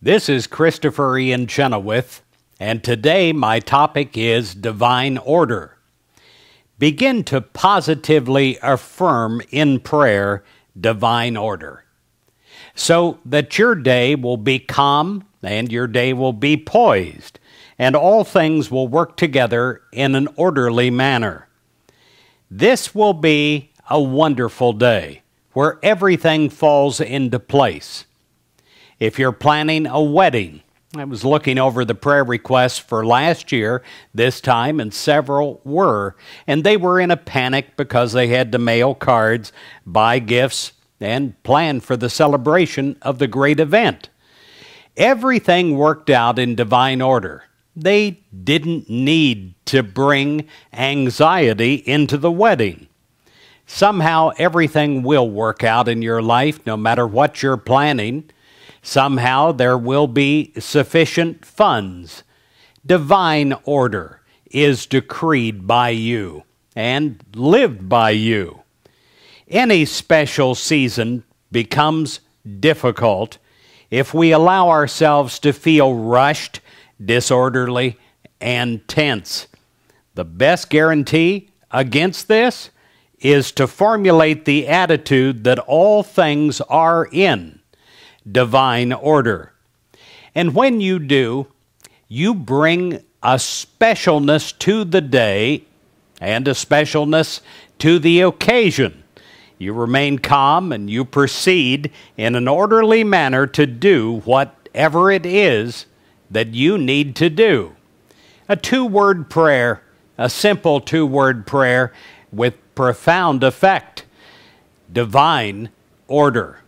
This is Christopher Ian Chenoweth, and today my topic is Divine Order. Begin to positively affirm in prayer divine order so that your day will be calm and your day will be poised, and all things will work together in an orderly manner. This will be a wonderful day where everything falls into place if you're planning a wedding, I was looking over the prayer requests for last year, this time, and several were. And they were in a panic because they had to mail cards, buy gifts, and plan for the celebration of the great event. Everything worked out in divine order. They didn't need to bring anxiety into the wedding. Somehow, everything will work out in your life, no matter what you're planning. Somehow there will be sufficient funds. Divine order is decreed by you and lived by you. Any special season becomes difficult if we allow ourselves to feel rushed, disorderly, and tense. The best guarantee against this is to formulate the attitude that all things are in divine order. And when you do, you bring a specialness to the day and a specialness to the occasion. You remain calm and you proceed in an orderly manner to do whatever it is that you need to do. A two word prayer, a simple two word prayer with profound effect divine order.